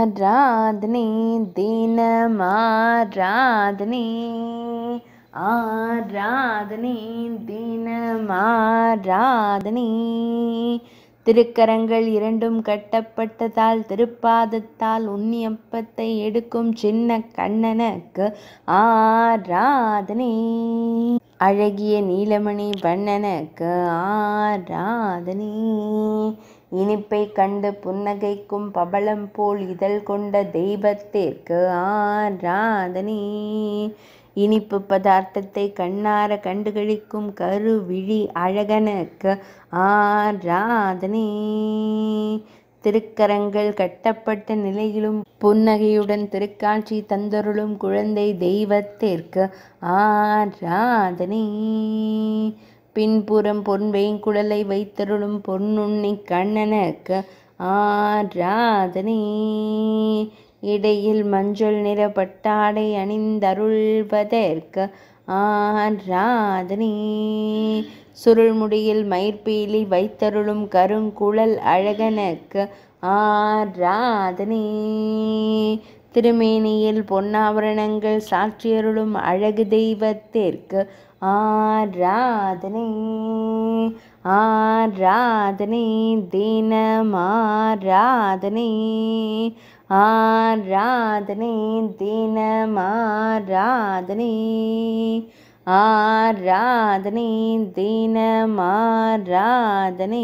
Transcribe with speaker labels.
Speaker 1: ஆராதனை தினம் ஆராதனை ஆராதனே தினம் ஆராதனே திருக்கரங்கள் இரண்டும் கட்டப்பட்டதால் திருப்பாதத்தால் உன்னியப்பத்தை எடுக்கும் சின்ன கண்ணனுக்கு ஆராதனை அழகிய நீலமணி வண்ணனுக்கு ஆராதனை இனிப்பை கண்டு புன்னகைக்கும் பபளம் போல் இதழ் கொண்ட தெய்வத்திற்கு ஆராதனி இனிப்பு பதார்த்தத்தை கண்ணார கண்டுகளிக்கும் கருவிழி அழகனுக்கு ஆராதனி திருக்கரங்கள் கட்டப்பட்ட நிலையிலும் புன்னகையுடன் திருக்காட்சி தந்தருளும் குழந்தை தெய்வத்திற்கு ஆராதனி பின்புறம் குழலை வைத்தருளும் பொன்னுண்ணி கண்ணனுக்கு ஆராதனை இடையில் மஞ்சள் நிற பட்டாடை அணிந்தருள்வதற்கு ஆராதனை சுருள்முடியில் மயிர்பீலி வைத்தருளும் கருங்குழல் அழகனுக்கு ஆராதனை திருமேனியில் பொன்னாபரணங்கள் சாற்றியருளும் அழகு தெய்வத்திற்கு ஆராதனை ஆராதனை தீனமாராதனை ஆராதனை தீனமாராதனை ஆராதனை தீனமாராதனை